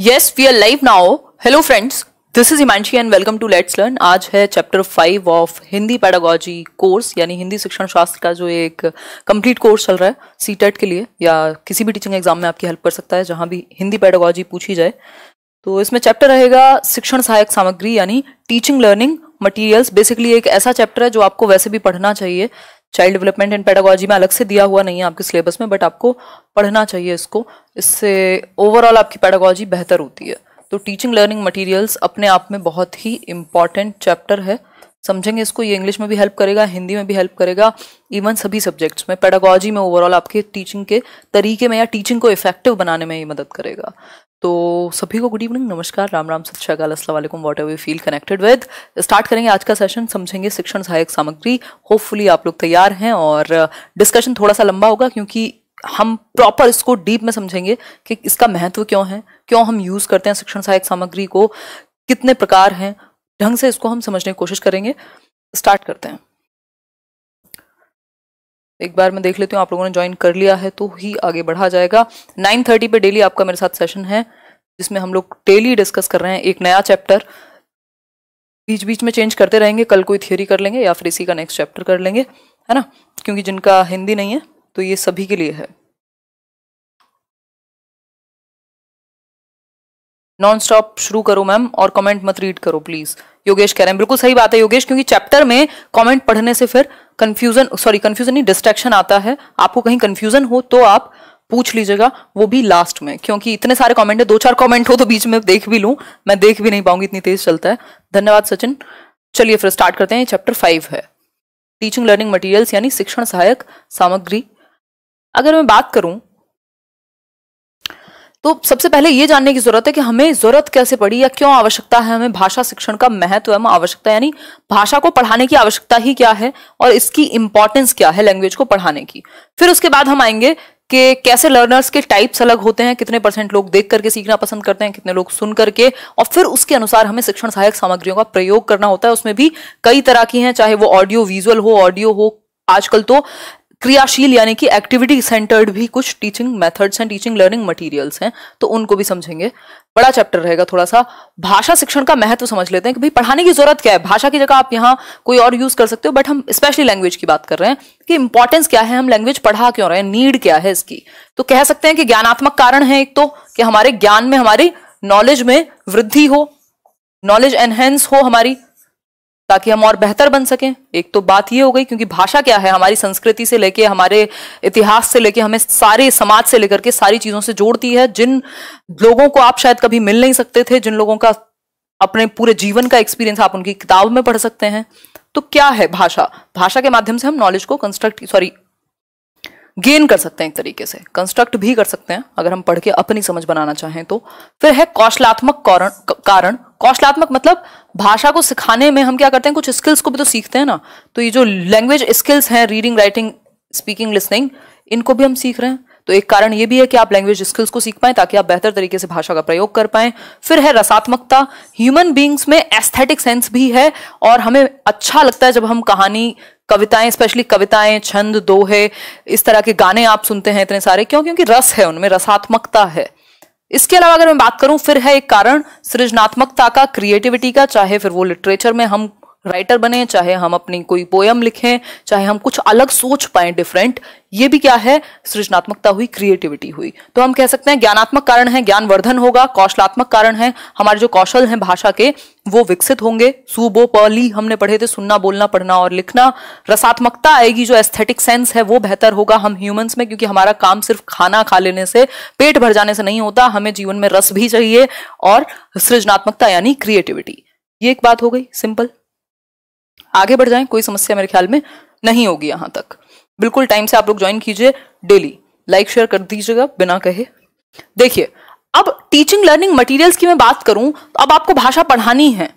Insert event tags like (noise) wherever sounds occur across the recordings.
Yes we are live now hello friends this is Himanshi and welcome to let's learn आज है chapter five of Hindi pedagogy course यानी हिंदी शिक्षण शास्त्र का जो एक कंप्लीट कोर्स चल रहा है सी टेट e के लिए या किसी भी टीचिंग एग्जाम में आपकी हेल्प कर सकता है जहां भी हिंदी पैडागोजी पूछी जाए तो इसमें चैप्टर रहेगा शिक्षण सहायक सामग्री यानी टीचिंग लर्निंग मटेरियल्स बेसिकली एक ऐसा चैप्टर है जो आपको वैसे भी पढ़ना चाहिए चाइल्ड डेवलपमेंट एंड पेडागोलॉजी में अलग से दिया हुआ नहीं है आपके सिलेबस में बट आपको पढ़ना चाहिए इसको इससे ओवरऑल आपकी पैडागोलॉजी बेहतर होती है तो टीचिंग लर्निंग मटेरियल्स अपने आप में बहुत ही इंपॉर्टेंट चैप्टर है समझेंगे इसको ये इंग्लिश में भी हेल्प करेगा हिंदी में भी हेल्प करेगा इवन सभी सब्जेक्ट्स में पेडागोलॉजी में ओवरऑल आपके टीचिंग के तरीके में या टीचिंग को इफेक्टिव बनाने में ये मदद करेगा तो सभी को गुड इवनिंग नमस्कार राम राम सत श्रीकाल असलम whatever feel connected with start करेंगे आज का सेशन समझेंगे शिक्षण सहायक सामग्री होपफुली आप लोग तैयार हैं और डिस्कशन थोड़ा सा लंबा होगा क्योंकि हम प्रॉपर इसको डीप में समझेंगे कि इसका महत्व क्यों है क्यों हम यूज़ करते हैं शिक्षण सहायक सामग्री को कितने प्रकार हैं ढंग से इसको हम समझने की कोशिश करेंगे स्टार्ट करते हैं एक बार मैं देख लेती हूँ आप लोगों ने ज्वाइन कर लिया है तो ही आगे बढ़ा जाएगा नाइन थर्टी पे डेली आपका मेरे साथ सेशन है जिसमें हम लोग डेली डिस्कस कर रहे हैं एक नया चैप्टर बीच बीच में चेंज करते रहेंगे कल कोई थियोरी कर लेंगे या फिर इसी का नेक्स्ट चैप्टर कर लेंगे है ना क्योंकि जिनका हिंदी नहीं है तो ये सभी के लिए है नॉन स्टॉप शुरू करो मैम और कमेंट मत रीड करो प्लीज़ योगेश कह रहे हैं बिल्कुल सही बात है योगेश क्योंकि चैप्टर में कमेंट पढ़ने से फिर कंफ्यूजन सॉरी कंफ्यूजन नहीं डिस्ट्रैक्शन आता है आपको कहीं कंफ्यूजन हो तो आप पूछ लीजिएगा वो भी लास्ट में क्योंकि इतने सारे कमेंट है दो चार कमेंट हो तो बीच में देख भी लू मैं देख भी नहीं पाऊंगी इतनी तेज चलता है धन्यवाद सचिन चलिए फिर स्टार्ट करते हैं चैप्टर फाइव है टीचिंग लर्निंग मटेरियल्स यानी शिक्षण सहायक सामग्री अगर मैं बात करूं तो सबसे पहले ये जानने की जरूरत है कि हमें जरूरत कैसे पड़ी या क्यों आवश्यकता है हमें भाषा शिक्षण का महत्व एवं आवश्यकता यानी भाषा को पढ़ाने की आवश्यकता ही क्या है और इसकी इंपॉर्टेंस क्या है लैंग्वेज को पढ़ाने की फिर उसके बाद हम आएंगे कि कैसे लर्नर्स के टाइप्स अलग होते हैं कितने परसेंट लोग देख करके सीखना पसंद करते हैं कितने लोग सुन करके और फिर उसके अनुसार हमें शिक्षण सहायक सामग्रियों का प्रयोग करना होता है उसमें भी कई तरह की हैं चाहे वो ऑडियो विजुअल हो ऑडियो हो आजकल तो क्रियाशील यानी कि एक्टिविटी सेंटर्ड भी कुछ टीचिंग मेथड्स हैं टीचिंग लर्निंग मटेरियल्स हैं तो उनको भी समझेंगे बड़ा चैप्टर रहेगा थोड़ा सा भाषा शिक्षण का महत्व समझ लेते हैं कि भाई पढ़ाने की जरूरत क्या है भाषा की जगह आप यहाँ कोई और यूज कर सकते हो बट हम स्पेशली लैंग्वेज की बात कर रहे हैं कि इंपॉर्टेंस क्या है हम लैंग्वेज पढ़ा क्यों रहे हैं नीड क्या है इसकी तो कह सकते हैं कि ज्ञानात्मक कारण है एक तो कि हमारे ज्ञान में हमारी नॉलेज में वृद्धि हो नॉलेज एनहेंस हो हमारी ताकि हम और बेहतर बन सकें एक तो बात ये हो गई क्योंकि भाषा क्या है हमारी संस्कृति से लेके हमारे इतिहास से लेके हमें सारे समाज से लेकर के सारी चीजों से जोड़ती है जिन लोगों को आप शायद कभी मिल नहीं सकते थे जिन लोगों का अपने पूरे जीवन का एक्सपीरियंस आप उनकी किताब में पढ़ सकते हैं तो क्या है भाषा भाषा के माध्यम से हम नॉलेज को कंस्ट्रक्ट सॉरी गेन कर सकते हैं एक तरीके से कंस्ट्रक्ट भी कर सकते हैं अगर हम पढ़ के अपनी समझ बनाना चाहें तो फिर है कौशलात्मक कारण कारण कौशलात्मक मतलब भाषा को सिखाने में हम क्या करते हैं कुछ स्किल्स को भी तो सीखते हैं ना तो ये जो लैंग्वेज स्किल्स हैं रीडिंग राइटिंग स्पीकिंग लिसनिंग इनको भी हम सीख रहे हैं तो एक कारण ये भी है कि आप लैंग्वेज स्किल्स को सीख पाएं ताकि आप बेहतर तरीके से भाषा का प्रयोग कर पाएं फिर है रसात्मकता ह्यूमन बींग्स में एस्थेटिक सेंस भी है और हमें अच्छा लगता है जब हम कहानी कविताएं स्पेशली कविताएं छंद दोहे इस तरह के गाने आप सुनते हैं इतने सारे क्यों क्योंकि रस है उनमें रसात्मकता है इसके अलावा अगर मैं बात करूं फिर है एक कारण सृजनात्मकता का क्रिएटिविटी का चाहे फिर वो लिटरेचर में हम राइटर बने चाहे हम अपनी कोई पोयम लिखें चाहे हम कुछ अलग सोच पाए डिफरेंट ये भी क्या है सृजनात्मकता हुई क्रिएटिविटी हुई तो हम कह सकते हैं ज्ञानात्मक कारण है ज्ञानवर्धन होगा कौशलात्मक कारण है हमारे जो कौशल हैं भाषा के वो विकसित होंगे सुबो पली हमने पढ़े थे सुनना बोलना पढ़ना और लिखना रसात्मकता आएगी जो एस्थेटिक सेंस है वो बेहतर होगा हम ह्यूमंस में क्योंकि हमारा काम सिर्फ खाना खा लेने से पेट भर जाने से नहीं होता हमें जीवन में रस भी चाहिए और सृजनात्मकता यानी क्रिएटिविटी ये एक बात हो गई सिंपल आगे बढ़ जाएं कोई समस्या मेरे ख्याल में नहीं होगी यहां तक बिल्कुल टाइम से आप लोग ज्वाइन कीजिए डेली लाइक शेयर कर दीजिएगा बिना कहे देखिए अब टीचिंग लर्निंग मटेरियल्स की मैं बात करूं तो अब आपको भाषा पढ़ानी है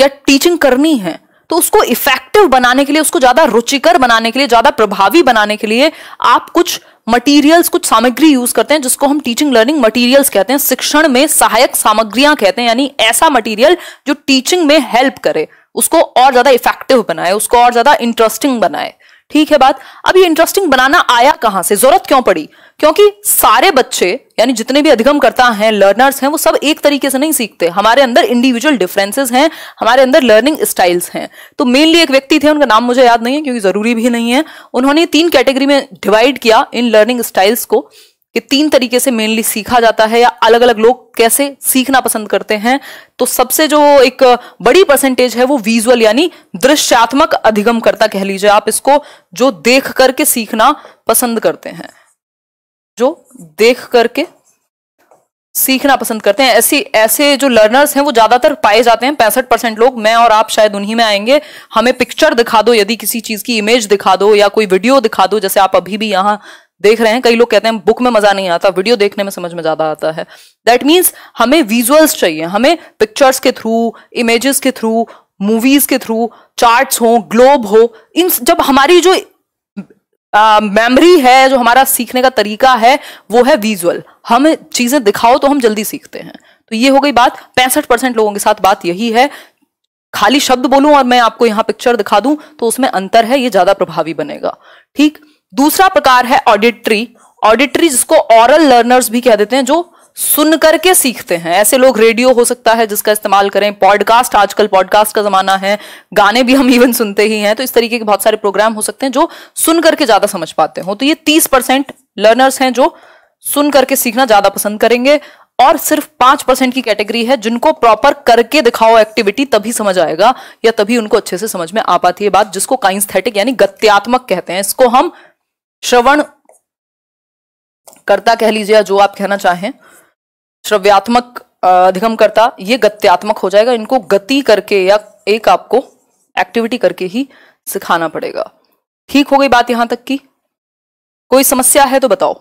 या टीचिंग करनी है तो उसको इफेक्टिव बनाने के लिए उसको ज्यादा रुचिकर बनाने के लिए ज्यादा प्रभावी बनाने के लिए आप कुछ मटेरियल्स कुछ सामग्री यूज करते हैं जिसको हम टीचिंग लर्निंग मटेरियल्स कहते हैं शिक्षण में सहायक सामग्रियां कहते हैं यानी ऐसा मटेरियल जो टीचिंग में हेल्प करे उसको और ज्यादा इफेक्टिव बनाए उसको और ज्यादा इंटरेस्टिंग बनाए ठीक है बात अब ये इंटरेस्टिंग बनाना आया कहां से जरूरत क्यों पड़ी क्योंकि सारे बच्चे यानी जितने भी अधिगम करता है लर्नर्स हैं वो सब एक तरीके से नहीं सीखते हमारे अंदर इंडिविजुअल डिफरेंसेस हैं हमारे अंदर लर्निंग स्टाइल्स हैं तो मेनली एक व्यक्ति थे उनका नाम मुझे याद नहीं है क्योंकि जरूरी भी नहीं है उन्होंने तीन कैटेगरी में डिवाइड किया इन लर्निंग स्टाइल्स को ये तीन तरीके से मेनली सीखा जाता है या अलग अलग लोग कैसे सीखना पसंद करते हैं तो सबसे जो एक बड़ी परसेंटेज है वो विजुअल यानी दृश्यात्मक अधिगम करता कह लीजिए आप इसको जो देख करके सीखना पसंद करते हैं जो देख करके सीखना पसंद करते हैं ऐसी ऐसे जो लर्नर्स हैं वो ज्यादातर पाए जाते हैं पैंसठ परसेंट लोग मैं और आप शायद उन्हीं में आएंगे हमें पिक्चर दिखा दो यदि किसी चीज की इमेज दिखा दो या कोई वीडियो दिखा दो जैसे आप अभी भी यहां देख रहे हैं कई लोग कहते हैं बुक में मजा नहीं आता वीडियो देखने में समझ में ज्यादा आता है दैट मीन्स हमें विजुअल्स चाहिए हमें पिक्चर्स के थ्रू इमेजेस के थ्रू मूवीज के थ्रू चार्ट्स हो ग्लोब हो इन जब हमारी जो मेमोरी uh, है जो हमारा सीखने का तरीका है वो है विजुअल हम चीजें दिखाओ तो हम जल्दी सीखते हैं तो ये हो गई बात पैंसठ परसेंट लोगों के साथ बात यही है खाली शब्द बोलूं और मैं आपको यहां पिक्चर दिखा दूं तो उसमें अंतर है ये ज्यादा प्रभावी बनेगा ठीक दूसरा प्रकार है ऑडिटरी ऑडिटरी जिसको ऑरल लर्नर्स भी कह देते हैं जो सुन करके सीखते हैं ऐसे लोग रेडियो हो सकता है जिसका इस्तेमाल करें पॉडकास्ट आजकल पॉडकास्ट का जमाना है गाने भी हम इवन सुनते ही हैं तो इस तरीके के बहुत सारे प्रोग्राम हो सकते हैं जो सुन करके ज्यादा समझ पाते हो तो ये तीस परसेंट लर्नर्स हैं जो सुन करके सीखना ज्यादा पसंद करेंगे और सिर्फ पांच परसेंट की कैटेगरी है जिनको प्रॉपर करके दिखाओ एक्टिविटी तभी समझ आएगा या तभी उनको अच्छे से समझ में आ पाती है बात जिसको काइंस्थेटिक यानी गत्यात्मक कहते हैं इसको हम श्रवण कर्ता कह लीजिए जो आप कहना चाहें श्रव्यात्मक अधिगम करता ये गत्यात्मक हो जाएगा इनको गति करके या एक आपको एक्टिविटी करके ही सिखाना पड़ेगा ठीक हो गई बात यहां तक की कोई समस्या है तो बताओ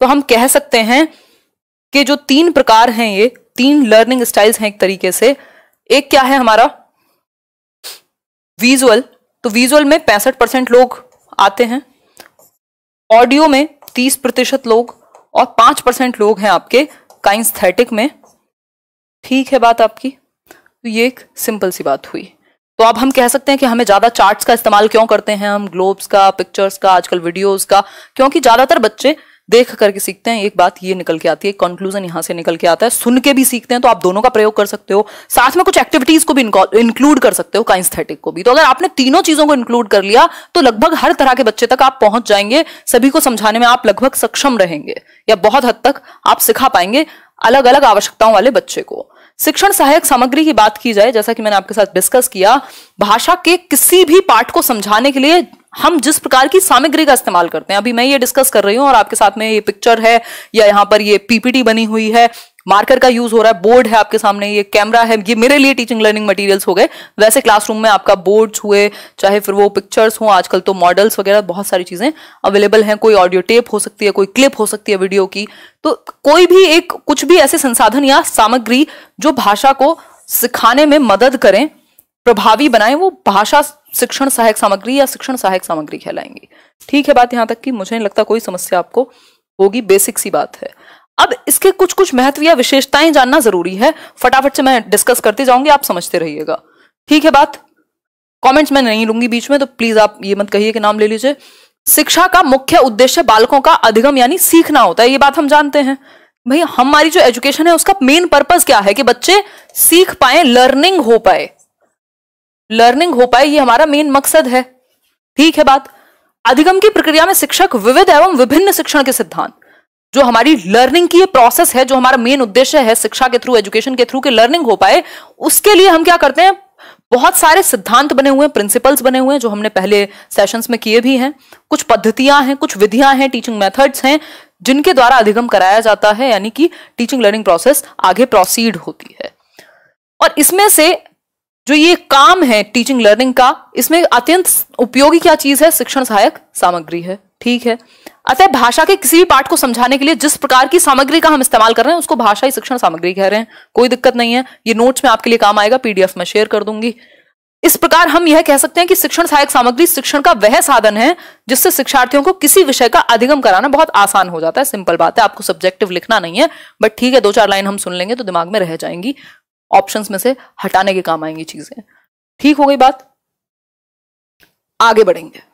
तो हम कह सकते हैं कि जो तीन प्रकार हैं ये तीन लर्निंग स्टाइल्स हैं एक तरीके से एक क्या है हमारा विजुअल तो विजुअल में पैंसठ परसेंट लोग आते हैं ऑडियो में तीस प्रतिशत लोग और पांच परसेंट लोग हैं आपके काइंस्थेटिक में ठीक है बात आपकी तो ये एक सिंपल सी बात हुई तो अब हम कह सकते हैं कि हमें ज़्यादा चार्ट्स का इस्तेमाल क्यों करते हैं हम ग्लोब्स का पिक्चर्स का आजकल वीडियोस का क्योंकि ज़्यादातर बच्चे देख करके सीखते हैं एक बात ये निकल के आती है कंक्लूजन यहां से निकल के आता है सुन के भी सीखते हैं तो आप दोनों का प्रयोग कर सकते हो साथ में कुछ एक्टिविटीज को भी इंक्लूड कर सकते हो काइंस्थेटिक को भी तो अगर आपने तीनों चीजों को इंक्लूड कर लिया तो लगभग हर तरह के बच्चे तक आप पहुंच जाएंगे सभी को समझाने में आप लगभग सक्षम रहेंगे या बहुत हद तक आप सिखा पाएंगे अलग अलग आवश्यकताओं वाले बच्चे को शिक्षण सहायक सामग्री की बात की जाए जैसा कि मैंने आपके साथ डिस्कस किया भाषा के किसी भी पार्ट को समझाने के लिए हम जिस प्रकार की सामग्री का इस्तेमाल करते हैं अभी मैं ये डिस्कस कर रही हूं और आपके साथ में ये पिक्चर है या यहां पर ये पीपीटी बनी हुई है मार्कर का यूज हो रहा है बोर्ड है आपके सामने ये कैमरा है ये मेरे लिए टीचिंग लर्निंग मटेरियल्स हो गए वैसे क्लासरूम में आपका बोर्ड्स हुए चाहे फिर वो पिक्चर्स हो आजकल तो मॉडल्स वगैरह बहुत सारी चीजें अवेलेबल हैं कोई ऑडियो टेप हो सकती है कोई क्लिप हो सकती है वीडियो की तो कोई भी एक कुछ भी ऐसे संसाधन या सामग्री जो भाषा को सिखाने में मदद करें प्रभावी बनाए वो भाषा शिक्षण सहायक सामग्री या शिक्षण सहायक सामग्री कहलाएंगी ठीक है बात यहाँ तक कि मुझे नहीं लगता कोई समस्या आपको होगी बेसिक सी बात है अब इसके कुछ कुछ महत्व या विशेषताएं जानना जरूरी है फटाफट से मैं डिस्कस करते जाऊंगी आप समझते रहिएगा ठीक है बात कमेंट्स मैं नहीं लूंगी बीच में तो प्लीज आप ये मत कहिए कि नाम ले लीजिए शिक्षा का मुख्य उद्देश्य बालकों का अधिगम यानी सीखना होता है ये बात हम जानते हैं भाई हमारी जो एजुकेशन है उसका मेन पर्पज क्या है कि बच्चे सीख पाए लर्निंग हो पाए लर्निंग हो पाए ये हमारा मेन मकसद है ठीक है बात अधिगम की प्रक्रिया में शिक्षक विविध एवं विभिन्न शिक्षण के सिद्धांत जो हमारी लर्निंग की ये प्रोसेस है जो हमारा मेन उद्देश्य है शिक्षा के थ्रू एजुकेशन के थ्रू के लर्निंग हो पाए उसके लिए हम क्या करते हैं बहुत सारे सिद्धांत बने हुए हैं प्रिंसिपल्स बने हुए हैं जो हमने पहले सेशंस में किए भी हैं कुछ पद्धतियां हैं कुछ विधियां हैं टीचिंग मेथड्स हैं जिनके द्वारा अधिगम कराया जाता है यानी कि टीचिंग लर्निंग प्रोसेस आगे प्रोसीड होती है और इसमें से जो ये काम है टीचिंग लर्निंग का इसमें अत्यंत उपयोगी क्या चीज है शिक्षण सहायक सामग्री है ठीक है अतः भाषा के किसी भी पाठ को समझाने के लिए जिस प्रकार की सामग्री का हम इस्तेमाल कर रहे हैं उसको ही शिक्षण सामग्री कह रहे हैं कोई दिक्कत नहीं है ये नोट्स में आपके लिए काम आएगा पीडीएफ में शेयर कर दूंगी इस प्रकार हम यह कह सकते हैं कि शिक्षण सहायक सामग्री शिक्षण का वह साधन है जिससे शिक्षार्थियों को किसी विषय का अधिगम कराना बहुत आसान हो जाता है सिंपल बात है आपको सब्जेक्टिव लिखना नहीं है बट ठीक है दो चार लाइन हम सुन लेंगे तो दिमाग में रह जाएंगी ऑप्शंस में से हटाने के काम आएंगी चीजें ठीक हो गई बात आगे बढ़ेंगे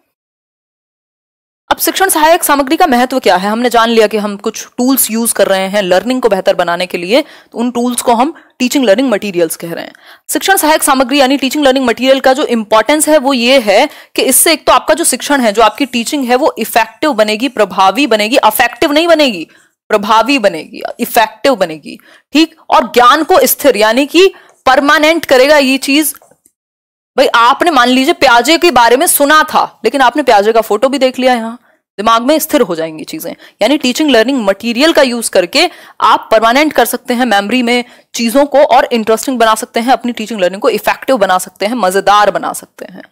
अब शिक्षण सहायक सामग्री का महत्व क्या है हमने जान लिया कि हम कुछ टूल्स यूज कर रहे हैं लर्निंग को बेहतर बनाने के लिए तो उन टूल्स को हम टीचिंग लर्निंग मटेरियल्स कह रहे हैं शिक्षण सहायक सामग्री यानी टीचिंग लर्निंग मटेरियल का जो इंपॉर्टेंस है वो ये है कि इससे एक तो आपका जो शिक्षण है जो आपकी टीचिंग है वो इफेक्टिव बनेगी प्रभावी बनेगी अफेक्टिव नहीं बनेगी प्रभावी बनेगी इफेक्टिव बनेगी ठीक और ज्ञान को स्थिर यानी कि परमानेंट करेगा ये चीज भाई आपने मान लीजिए प्याजे के बारे में सुना था लेकिन आपने प्याजे का फोटो भी देख लिया यहां दिमाग में स्थिर हो जाएंगी चीजें यानी टीचिंग लर्निंग मटेरियल का यूज करके आप परमानेंट कर सकते हैं मेमोरी में चीजों को और इंटरेस्टिंग बना सकते हैं अपनी टीचिंग लर्निंग को इफेक्टिव बना सकते हैं मजेदार बना सकते हैं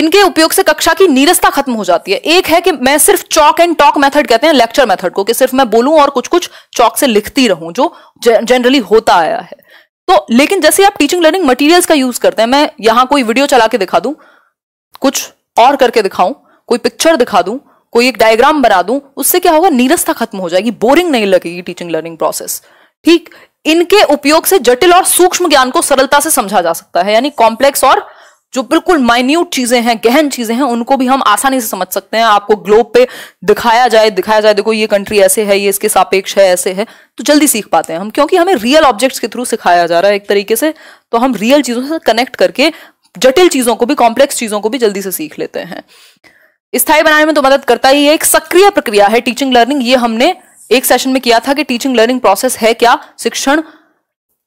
इनके उपयोग से कक्षा की नीरसता खत्म हो जाती है एक है कि मैं सिर्फ चौक एंड टॉक मेथड कहते हैं लेक्चर मेथड को कि सिर्फ मैं बोलूं और कुछ कुछ चौक से लिखती रहूं जो जनरली होता आया है तो लेकिन जैसे आप टीचिंग लर्निंग मटेरियल्स का यूज करते हैं मैं यहां कोई वीडियो चला के दिखा दूं कुछ और करके दिखाऊं कोई पिक्चर दिखा दूं कोई एक डायग्राम बना दूं उससे क्या होगा नीरसता खत्म हो जाएगी बोरिंग नहीं लगेगी टीचिंग लर्निंग प्रोसेस ठीक इनके उपयोग से जटिल और सूक्ष्म ज्ञान को सरलता से समझा जा सकता है यानी कॉम्प्लेक्स और जो बिल्कुल माइन्यूट चीजें हैं गहन चीजें हैं उनको भी हम आसानी से समझ सकते हैं आपको ग्लोब पे दिखाया जाए दिखाया जाए देखो ये कंट्री ऐसे है ये इसके सापेक्ष है ऐसे है तो जल्दी सीख पाते हैं हम क्योंकि हमें रियल ऑब्जेक्ट्स के थ्रू सिखाया जा रहा है एक तरीके से तो हम रियल चीजों से कनेक्ट करके जटिल चीजों को भी कॉम्प्लेक्स चीजों को भी जल्दी से सीख लेते हैं स्थायी बनाने में तो मदद करता ही है एक सक्रिय प्रक्रिया है टीचिंग लर्निंग ये हमने एक सेशन में किया था कि टीचिंग लर्निंग प्रोसेस है क्या शिक्षण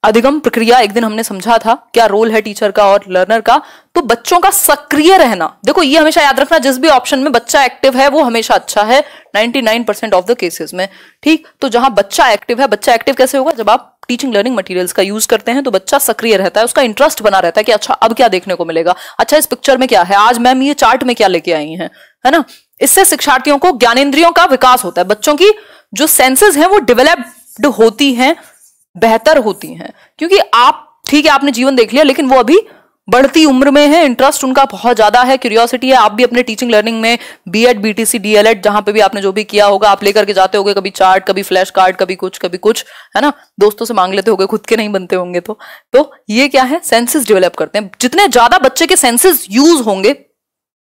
अधिगम प्रक्रिया एक दिन हमने समझा था क्या रोल है टीचर का और लर्नर का तो बच्चों का सक्रिय रहना देखो ये हमेशा याद रखना जिस भी ऑप्शन में बच्चा एक्टिव है वो हमेशा अच्छा है 99% ऑफ द केसेस में ठीक तो जहां बच्चा एक्टिव है बच्चा एक्टिव कैसे होगा जब आप टीचिंग लर्निंग मटेरियल्स का यूज करते हैं तो बच्चा सक्रिय रहता है उसका इंटरेस्ट बना रहता है कि अच्छा अब क्या देखने को मिलेगा अच्छा इस पिक्चर में क्या है आज मैम ये चार्ट में क्या लेके आई है है ना इससे शिक्षार्थियों को ज्ञानेन्द्रियों का विकास होता है बच्चों की जो सेंसेस हैं वो डेवलप्ड होती हैं बेहतर होती हैं क्योंकि आप ठीक है आपने जीवन देख लिया लेकिन वो अभी बढ़ती उम्र में है इंटरेस्ट उनका बहुत ज्यादा है क्यूरियोसिटी है आप भी अपने टीचिंग लर्निंग में B Ed B T C D El Ed जहां पर भी आपने जो भी किया होगा आप लेकर के जाते होगे कभी चार्ट कभी फ्लैश कार्ड कभी कुछ कभी कुछ है ना दोस्तों से मांग लेते होगे खुद के नहीं बनते होंगे तो तो ये क्या है सेंसेस डेवलप करते हैं जितने ज्यादा बच्चे के सेंसेस यूज होंगे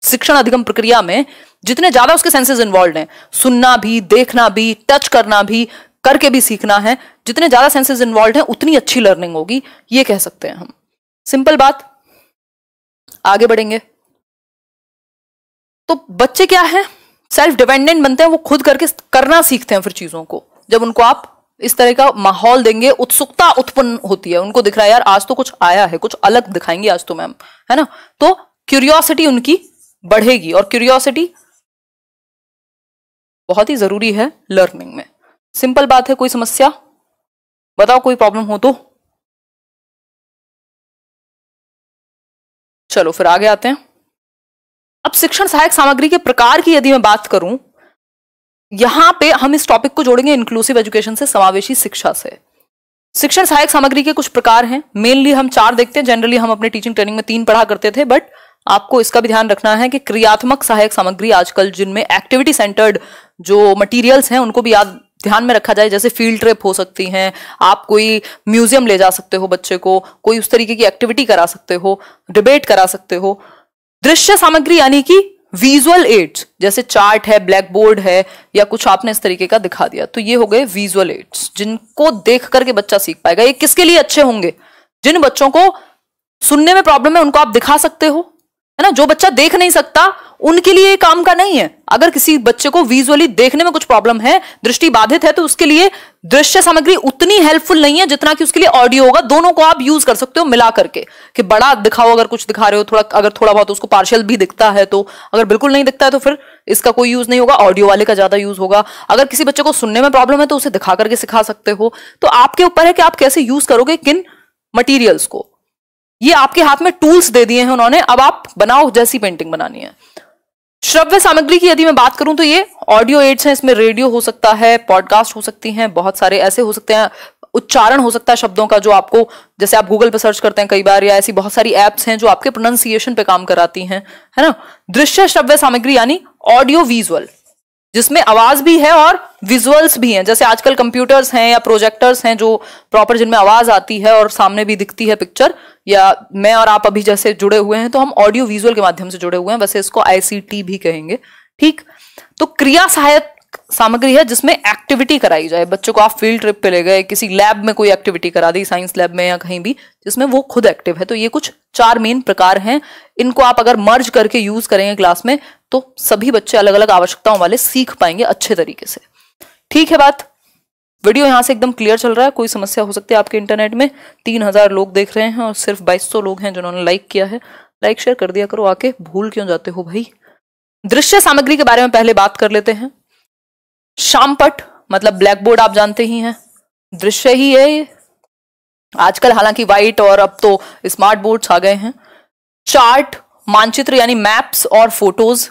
शिक्षण अधिगम प्रक्रिया में जितने ज्यादा उसके सेंसेस इन्वॉल्व हैं सुनना भी देखना भी टच करना भी करके भी सीखना है जितने ज्यादा सेंसेस इन्वॉल्व हैं उतनी अच्छी लर्निंग होगी ये कह सकते हैं हम सिंपल बात आगे बढ़ेंगे तो बच्चे क्या है सेल्फ डिपेंडेंट बनते हैं वो खुद करके करना सीखते हैं फिर चीजों को जब उनको आप इस तरह का माहौल देंगे उत्सुकता उत्पन्न होती है उनको दिख रहा है यार आज तो कुछ आया है कुछ अलग दिखाएंगे आज तो मैम है ना तो क्यूरियोसिटी उनकी बढ़ेगी और क्यूरियोसिटी बहुत ही जरूरी है लर्निंग में सिंपल बात है कोई समस्या बताओ कोई प्रॉब्लम हो तो चलो फिर आगे आते हैं अब शिक्षण सहायक सामग्री के प्रकार की यदि मैं बात करूं यहां पे हम इस टॉपिक को जोड़ेंगे इंक्लूसिव एजुकेशन से समावेशी शिक्षा से शिक्षण सहायक सामग्री के कुछ प्रकार हैं मेनली हम चार देखते हैं जनरली हम अपने टीचिंग ट्रेनिंग में तीन पढ़ा करते थे बट आपको इसका भी ध्यान रखना है कि क्रियात्मक सहायक सामग्री आजकल जिनमें एक्टिविटी सेंटर्ड जो मटेरियल्स हैं उनको भी याद ध्यान में रखा जाए जैसे फील्ड ट्रिप हो सकती हैं आप कोई म्यूजियम ले जा सकते हो बच्चे को कोई उस तरीके की एक्टिविटी करा सकते हो डिबेट करा सकते हो दृश्य सामग्री यानी कि विजुअल एड्स जैसे चार्ट है ब्लैक बोर्ड है या कुछ आपने इस तरीके का दिखा दिया तो ये हो गए विजुअल एड्स जिनको देख करके बच्चा सीख पाएगा ये किसके लिए अच्छे होंगे जिन बच्चों को सुनने में प्रॉब्लम है उनको आप दिखा सकते हो है ना जो बच्चा देख नहीं सकता उनके लिए काम का नहीं है अगर किसी बच्चे को विजुअली देखने में कुछ प्रॉब्लम है दृष्टि बाधित है तो उसके लिए दृश्य सामग्री उतनी हेल्पफुल नहीं है जितना कि उसके लिए ऑडियो होगा दोनों को आप यूज कर सकते हो मिला करके कि बड़ा दिखाओ अगर कुछ दिखा रहे हो थोड़ा अगर थोड़ा बहुत उसको पार्शियल भी दिखता है तो अगर बिल्कुल नहीं दिखता है तो फिर इसका कोई यूज नहीं होगा ऑडियो वाले का ज्यादा यूज होगा अगर किसी बच्चे को सुनने में प्रॉब्लम है तो उसे दिखा करके सिखा सकते हो तो आपके ऊपर है कि आप कैसे यूज करोगे किन मटीरियल्स को ये आपके हाथ में टूल्स दे दिए हैं उन्होंने अब आप बनाओ जैसी पेंटिंग बनानी है श्रव्य सामग्री की यदि मैं बात करूं तो ये ऑडियो एड्स हैं इसमें रेडियो हो सकता है पॉडकास्ट हो सकती हैं बहुत सारे ऐसे हो सकते हैं उच्चारण हो सकता है शब्दों का जो आपको जैसे आप गूगल पर सर्च करते हैं कई बार या ऐसी बहुत सारी ऐप्स हैं जो आपके प्रोनाउंसिएशन पे काम कराती हैं है ना दृश्य श्रव्य सामग्री यानी ऑडियो विजुअल जिसमें आवाज भी है और विजुअल्स भी हैं जैसे आजकल कंप्यूटर्स हैं या प्रोजेक्टर्स हैं जो प्रॉपर जिनमें आवाज आती है और सामने भी दिखती है पिक्चर या मैं और आप अभी जैसे जुड़े हुए हैं तो हम ऑडियो विजुअल के माध्यम से जुड़े हुए हैं वैसे इसको आईसीटी भी कहेंगे ठीक तो क्रिया सहायक सामग्री है जिसमें एक्टिविटी कराई जाए बच्चों को आप फील्ड ट्रिप पे ले गए किसी लैब में कोई एक्टिविटी करा दी साइंस लैब में या कहीं भी जिसमें वो खुद एक्टिव है तो ये कुछ चार मेन प्रकार हैं इनको आप अगर मर्ज करके यूज करेंगे क्लास में तो सभी बच्चे अलग अलग आवश्यकताओं वाले सीख पाएंगे अच्छे तरीके से ठीक है बात वीडियो यहां से एकदम क्लियर चल रहा है कोई समस्या हो सकती है आपके इंटरनेट में तीन हजार लोग देख रहे हैं और सिर्फ बाईस सौ लोग हैं जिन्होंने लाइक किया है लाइक शेयर कर दिया करो आके भूल क्यों जाते हो भाई दृश्य सामग्री के बारे में पहले बात कर लेते हैं शामपट मतलब ब्लैक बोर्ड आप जानते ही हैं दृश्य ही है ये आजकल हालांकि व्हाइट और अब तो स्मार्ट बोर्ड्स आ गए हैं चार्ट मानचित्र यानी मैप्स और फोटोज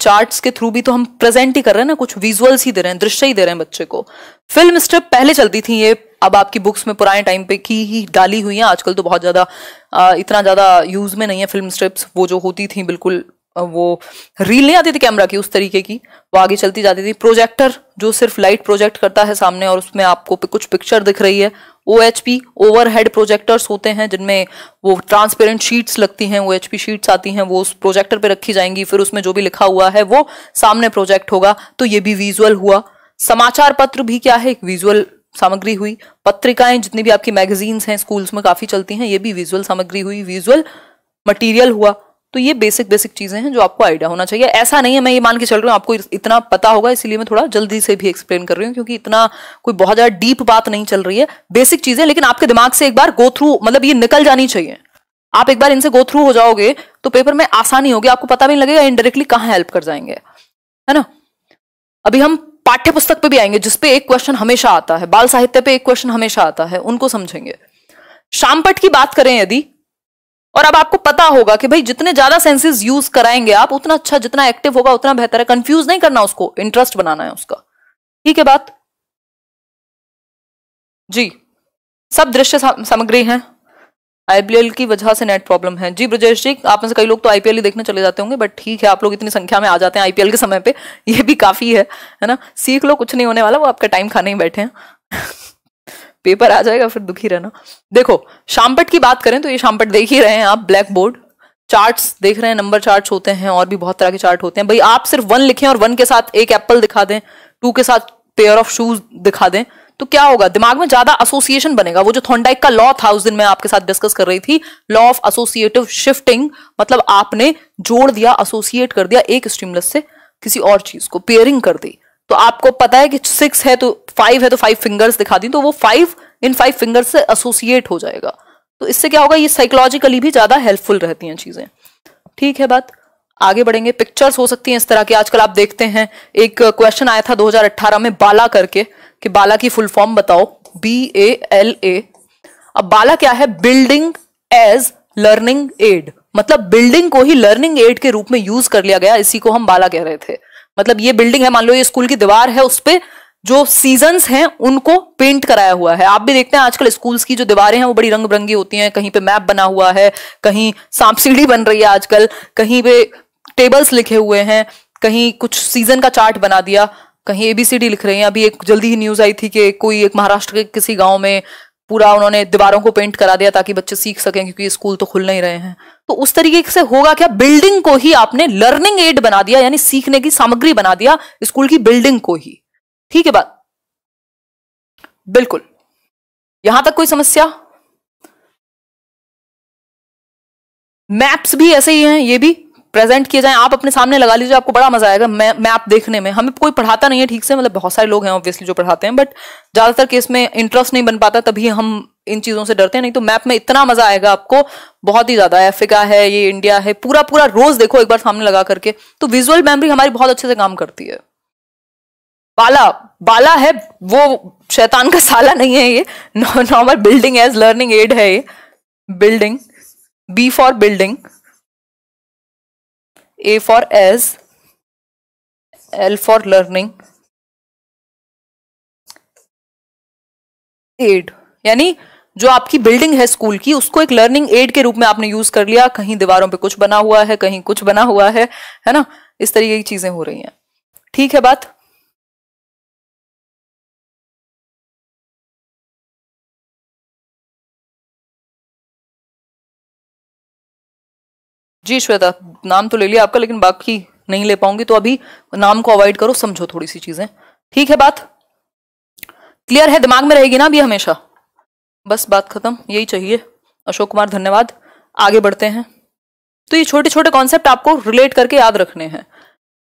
चार्ट्स के थ्रू भी तो हम प्रेजेंट ही कर रहे हैं ना कुछ विजुअल्स ही दे रहे हैं दृश्य ही दे रहे हैं बच्चे को फिल्म स्ट्रिप पहले चलती थी ये अब आपकी बुक्स में पुराने टाइम पे की ही डाली हुई है आजकल तो बहुत ज्यादा इतना ज्यादा यूज में नहीं है फिल्म स्ट्रिप्स वो जो होती थी बिल्कुल वो रील नहीं आती थी कैमरा की उस तरीके की वो आगे चलती जाती थी प्रोजेक्टर जो सिर्फ लाइट प्रोजेक्ट करता है सामने और उसमें आपको कुछ पिक्चर दिख रही है O H P overhead projectors होते हैं जिनमें वो ट्रांसपेरेंट शीट्स लगती हैं ओ एच पी शीट्स आती हैं वो उस प्रोजेक्टर पे रखी जाएंगी फिर उसमें जो भी लिखा हुआ है वो सामने प्रोजेक्ट होगा तो ये भी विजुअल हुआ समाचार पत्र भी क्या है एक विजुअल सामग्री हुई पत्रिकाएं जितनी भी आपकी मैगजीन्स हैं स्कूल्स में काफी चलती हैं ये भी विजुअल सामग्री हुई विजुअल मटीरियल हुआ तो ये बेसिक बेसिक चीजें हैं जो आपको आइडिया होना चाहिए ऐसा नहीं है मैं ये मान के चल रहा हूँ आपको इतना पता होगा इसलिए मैं थोड़ा जल्दी से भी एक्सप्लेन कर रही हूँ क्योंकि इतना कोई बहुत ज्यादा डीप बात नहीं चल रही है बेसिक चीजें लेकिन आपके दिमाग से एक बार गो थ्रू मतलब ये निकल जानी चाहिए आप एक बार इनसे गो थ्रू हो जाओगे तो पेपर में आसानी होगी आपको पता भी नहीं लगेगा इनडायरेक्टली कहाँ हेल्प कर जाएंगे है ना अभी हम पाठ्य पुस्तक पे भी आएंगे जिसपे एक क्वेश्चन हमेशा आता है बाल साहित्य पे एक क्वेश्चन हमेशा आता है उनको समझेंगे शामपट की बात करें यदि और अब आपको पता होगा कि भाई जितने ज्यादा सेंसेस यूज कराएंगे आप उतना अच्छा जितना एक्टिव होगा उतना बेहतर है कंफ्यूज नहीं करना उसको इंटरेस्ट बनाना है उसका ठीक है बात जी सब दृश्य सामग्री है आईपीएल की वजह से नेट प्रॉब्लम है जी ब्रजेश जी आप में से कई लोग तो आईपीएल ही देखने चले जाते होंगे बट ठीक है आप लोग इतनी संख्या में आ जाते हैं आईपीएल के समय पे ये भी काफी है है ना सीख लो कुछ नहीं होने वाला वो आपका टाइम खाने ही बैठे हैं पेपर आ जाएगा फिर दुखी रहना देखो शामपट की बात करें तो ये शामपट देख ही रहे हैं आप ब्लैक बोर्ड चार्ट्स देख रहे हैं नंबर चार्ट्स होते हैं और भी बहुत तरह के चार्ट होते हैं भाई आप सिर्फ वन लिखें और वन के साथ एक एप्पल दिखा दें टू के साथ पेयर ऑफ शूज दिखा दें तो क्या होगा दिमाग में ज्यादा एसोसिएशन बनेगा वो जो थोंडाइक का लॉ था उस दिन मैं आपके साथ डिस्कस कर रही थी लॉ ऑफ एसोसिएटिव शिफ्टिंग मतलब आपने जोड़ दिया एसोसिएट कर दिया एक स्टिमुलस से किसी और चीज को पेयरिंग कर दी तो आपको पता है कि सिक्स है तो फाइव है तो फाइव फिंगर्स दिखा दी तो वो फाइव इन फाइव फिंगर्स से एसोसिएट हो जाएगा तो इससे क्या होगा ये साइकोलॉजिकली भी ज्यादा हेल्पफुल रहती हैं चीजें ठीक है बात आगे बढ़ेंगे पिक्चर्स हो सकती हैं इस तरह की आजकल आप देखते हैं एक क्वेश्चन आया था 2018 में बाला करके कि बाला की फुल फॉर्म बताओ बी ए एल ए अब बाला क्या है बिल्डिंग एज लर्निंग एड मतलब बिल्डिंग को ही लर्निंग एड के रूप में यूज कर लिया गया इसी को हम बाला कह रहे थे मतलब ये बिल्डिंग है मान लो ये स्कूल की दीवार है उस पर जो सीजन्स हैं उनको पेंट कराया हुआ है आप भी देखते हैं आजकल स्कूल्स की जो दीवारें हैं वो बड़ी रंग बिरंगी होती हैं कहीं पे मैप बना हुआ है कहीं सांप सीढ़ी बन रही है आजकल कहीं पे टेबल्स लिखे हुए हैं कहीं कुछ सीजन का चार्ट बना दिया कहीं एबीसीडी लिख रहे हैं अभी एक जल्दी ही न्यूज आई थी कि कोई एक महाराष्ट्र के किसी गाँव में पूरा उन्होंने दीवारों को पेंट करा दिया ताकि बच्चे सीख सकें क्योंकि स्कूल तो खुल नहीं रहे हैं तो उस तरीके से होगा क्या बिल्डिंग को ही आपने लर्निंग एड बना दिया यानी सीखने की सामग्री बना दिया स्कूल की बिल्डिंग को ही ठीक है बात बिल्कुल यहां तक कोई समस्या मैप्स भी ऐसे ही हैं ये भी प्रेजेंट किए जाएं आप अपने सामने लगा लीजिए आपको बड़ा मजा आएगा मैं मैप देखने में हमें कोई पढ़ाता नहीं है ठीक से मतलब बहुत सारे लोग हैं ऑब्वियसली जो पढ़ाते हैं बट ज्यादातर केस में इंटरेस्ट नहीं बन पाता तभी हम इन चीजों से डरते हैं नहीं तो मैप में इतना मजा आएगा आपको बहुत ही ज्यादा अफ्रीका है ये इंडिया है पूरा पूरा रोज देखो एक बार सामने लगा करके तो विजुअल मेमोरी हमारी बहुत अच्छे से काम करती है बाला बाला है वो शैतान का साला नहीं है ये normal building as learning aid है ये building B for building A for as, L for learning, aid यानी जो आपकी बिल्डिंग है स्कूल की उसको एक लर्निंग एड के रूप में आपने यूज कर लिया कहीं दीवारों पे कुछ बना हुआ है कहीं कुछ बना हुआ है है ना इस तरीके की चीजें हो रही हैं ठीक है बात जी श्वेता नाम तो ले लिया आपका लेकिन बाकी नहीं ले पाऊंगी तो अभी नाम को अवॉइड करो समझो थोड़ी सी चीजें ठीक है बात क्लियर है दिमाग में रहेगी ना अभी हमेशा बस बात खत्म यही चाहिए अशोक कुमार धन्यवाद आगे बढ़ते हैं तो ये छोटे छोटे कॉन्सेप्ट आपको रिलेट करके याद रखने हैं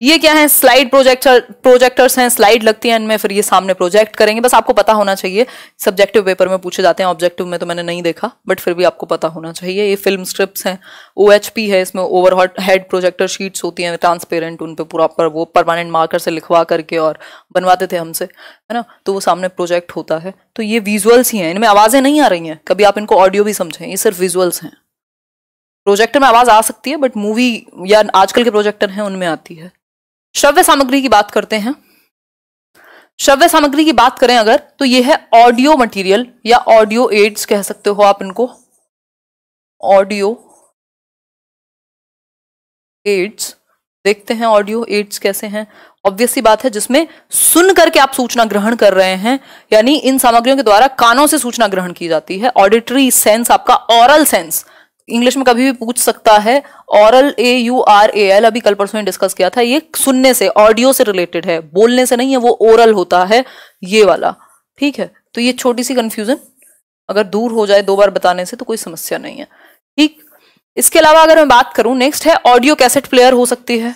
ये क्या है स्लाइड प्रोजेक्टर प्रोजेक्टर्स हैं स्लाइड लगती है इनमें फिर ये सामने प्रोजेक्ट करेंगे बस आपको पता होना चाहिए सब्जेक्टिव पेपर में पूछे जाते हैं ऑब्जेक्टिव में तो मैंने नहीं देखा बट फिर भी आपको पता होना चाहिए ये फिल्म स्ट्रिप्स हैं ओ है इसमें ओवर हेड प्रोजेक्टर शीट्स होती हैं ट्रांसपेरेंट उन पर पूरा पर वो परमानेंट मार्कर से लिखवा करके और बनवाते थे हमसे है ना तो वो सामने प्रोजेक्ट होता है तो ये विजुअल्स ही हैं इनमें आवाज़ें नहीं आ रही हैं कभी आप इनको ऑडियो भी समझें ये सिर्फ विजुअल्स हैं प्रोजेक्टर में आवाज़ आ सकती है बट मूवी या आजकल के प्रोजेक्टर हैं उनमें आती है श्रव्य सामग्री की बात करते हैं श्रव्य सामग्री की बात करें अगर तो यह है ऑडियो मटेरियल या ऑडियो एड्स कह सकते हो आप इनको ऑडियो एड्स देखते हैं ऑडियो एड्स कैसे हैं ऑब्वियसली बात है जिसमें सुन करके आप सूचना ग्रहण कर रहे हैं यानी इन सामग्रियों के द्वारा कानों से सूचना ग्रहण की जाती है ऑडिटरी सेंस आपका ऑरल सेंस इंग्लिश में कभी भी पूछ सकता है aural A U R A L अभी कल परसों डिस्कस किया था ये सुनने से ऑडियो से रिलेटेड है बोलने से नहीं है वो ओरल होता है ये वाला ठीक है तो ये छोटी सी कंफ्यूजन अगर दूर हो जाए दो बार बताने से तो कोई समस्या नहीं है ठीक इसके अलावा अगर मैं बात करूं नेक्स्ट है ऑडियो कैसेट प्लेयर हो सकती है